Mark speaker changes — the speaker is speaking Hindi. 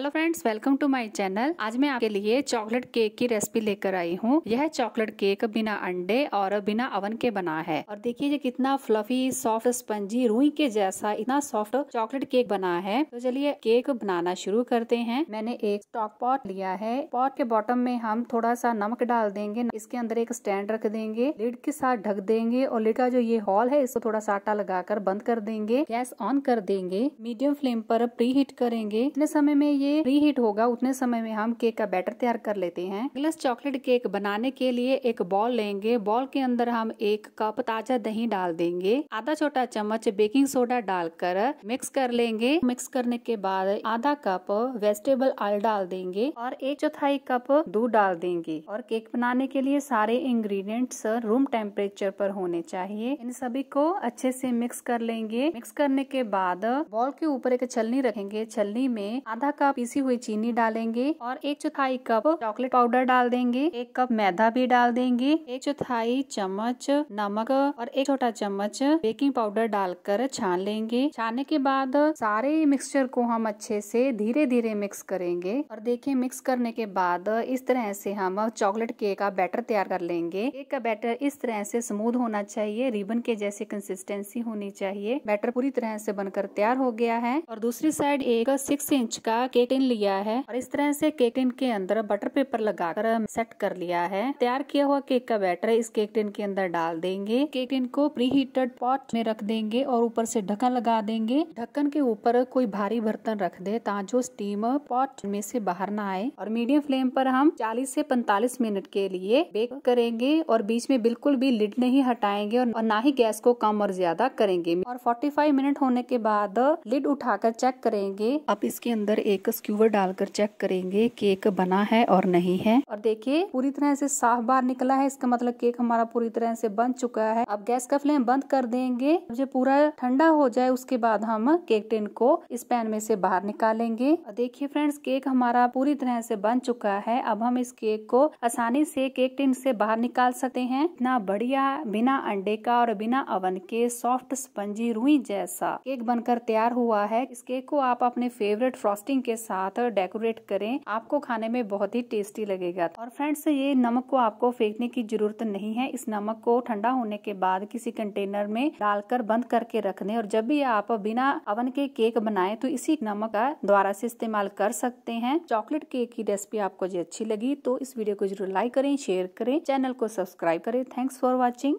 Speaker 1: hello friends welcome to my channel आज मैं आपके लिए चॉकलेट केक की रेसिपी लेकर आई हूँ यह चॉकलेट केक बिना अंडे और बिना अवन के बना है और देखिए ये कितना फ्लफी सॉफ्ट स्पंजी रुई के जैसा इतना सॉफ्ट चॉकलेट केक बना है तो चलिए केक बनाना शुरू करते हैं मैंने एक स्टॉक पॉट लिया है पॉट के बॉटम में हम थोड़ा सा नमक डाल देंगे इसके अंदर एक स्टैंड रख देंगे लिड के साथ ढक देंगे और लिड का जो ये हॉल है इसको थोड़ा सा आटा लगा बंद कर देंगे गैस ऑन कर देंगे मीडियम फ्लेम पर प्री हीट करेंगे इतने समय में ये ये रीहीट होगा उतने समय में हम केक का बैटर तैयार कर लेते हैं ग्लस चॉकलेट केक बनाने के लिए एक बॉल लेंगे बॉल के अंदर हम एक कप ताजा दही डाल देंगे आधा छोटा चम्मच बेकिंग सोडा डालकर मिक्स कर लेंगे मिक्स करने के बाद आधा कप वेजिटेबल ऑयल डाल देंगे और एक चौथाई कप दूध डाल देंगे और केक बनाने के लिए सारे इंग्रेडिएंट्स रूम टेम्परेचर पर होने चाहिए इन सभी को अच्छे से मिक्स कर लेंगे मिक्स करने के बाद बॉल के ऊपर एक छलनी रखेंगे छलनी में आधा कप पीसी हुई चीनी डालेंगे और एक चौथाई कप चॉकलेट पाउडर डाल देंगे एक कप मैदा भी डाल देंगे एक चौथाई चम्मच नमक और एक छोटा चम्मच बेकिंग पाउडर डालकर छान लेंगे छानने के बाद सारे मिक्सचर को हम अच्छे से धीरे धीरे मिक्स करेंगे और देखिये मिक्स करने के बाद इस तरह से हम चॉकलेट केक का बैटर तैयार कर लेंगे केक का बैटर इस तरह से स्मूथ होना चाहिए रिबन के जैसे कंसिस्टेंसी होनी चाहिए बैटर पूरी तरह से बनकर तैयार हो गया है और दूसरी साइड एक सिक्स इंच का केक केटिन लिया है और इस तरह से केक के अंदर बटर पेपर लगाकर सेट कर लिया है तैयार किया हुआ केक का बैटर इस केक टिन के अंदर डाल देंगे केक को प्री हीटेड पॉट में रख देंगे और ऊपर से ढक्कन लगा देंगे ढक्कन के ऊपर कोई भारी बर्तन रख दे ताजो स्टीम पॉट में से बाहर ना आए और मीडियम फ्लेम पर हम 40 से 45 मिनट के लिए बेक करेंगे और बीच में बिल्कुल भी लिड नहीं हटाएंगे और ना ही गैस को कम और ज्यादा करेंगे और 45 मिनट होने के बाद लिड उठाकर चेक करेंगे अब इसके अंदर एक स्क्यूवर डालकर चेक करेंगे केक बना है और नहीं है और देखिए पूरी तरह से साफ बाहर निकला है इसका मतलब केक हमारा पूरी तरह से बन चुका है अब गैस का फ्लेम बंद कर देंगे जब पूरा ठंडा हो जाए उसके बाद हम केक टिन को इस पैन में से बाहर निकालेंगे और देखिए फ्रेंड्स केक हमारा पूरी तरह से बन चुका है अब हम इस केक को आसानी से केक टिन से बाहर निकाल सकते हैं इतना बढ़िया बिना अंडे का और बिना अवन के सॉफ्ट स्पंजी रुई जैसा केक बनकर तैयार हुआ है इस केक को आप अपने फेवरेट फ्रॉस्टिंग के साथ डेकोरेट करें आपको खाने में बहुत ही टेस्टी लगेगा और फ्रेंड्स ये नमक को आपको फेंकने की जरूरत नहीं है इस नमक को ठंडा होने के बाद किसी कंटेनर में डालकर बंद करके रखने और जब भी आप बिना अवन के केक बनाए तो इसी नमक का द्वारा से इस्तेमाल कर सकते हैं चॉकलेट केक की रेसिपी आपको जो अच्छी लगी तो इस वीडियो को जरूर लाइक करें शेयर करें चैनल को सब्सक्राइब करें थैंक्स फॉर वॉचिंग